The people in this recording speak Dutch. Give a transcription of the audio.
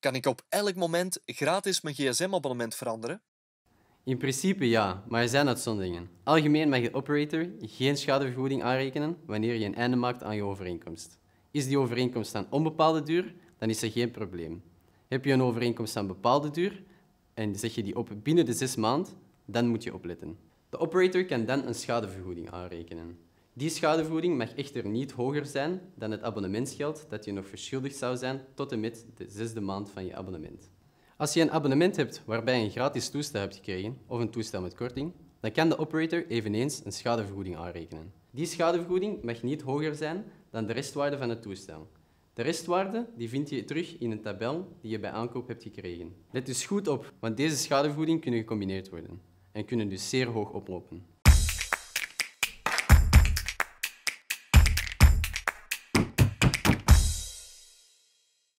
Kan ik op elk moment gratis mijn gsm-abonnement veranderen? In principe ja, maar er zijn uitzonderingen. Algemeen mag de operator geen schadevergoeding aanrekenen wanneer je een einde maakt aan je overeenkomst. Is die overeenkomst aan onbepaalde duur, dan is er geen probleem. Heb je een overeenkomst aan bepaalde duur en zeg je die op binnen de zes maanden, dan moet je opletten. De operator kan dan een schadevergoeding aanrekenen. Die schadevergoeding mag echter niet hoger zijn dan het abonnementsgeld dat je nog verschuldigd zou zijn tot en met de zesde maand van je abonnement. Als je een abonnement hebt waarbij je een gratis toestel hebt gekregen of een toestel met korting, dan kan de operator eveneens een schadevergoeding aanrekenen. Die schadevergoeding mag niet hoger zijn dan de restwaarde van het toestel. De restwaarde die vind je terug in een tabel die je bij aankoop hebt gekregen. Let dus goed op, want deze schadevergoeding kunnen gecombineerd worden en kunnen dus zeer hoog oplopen.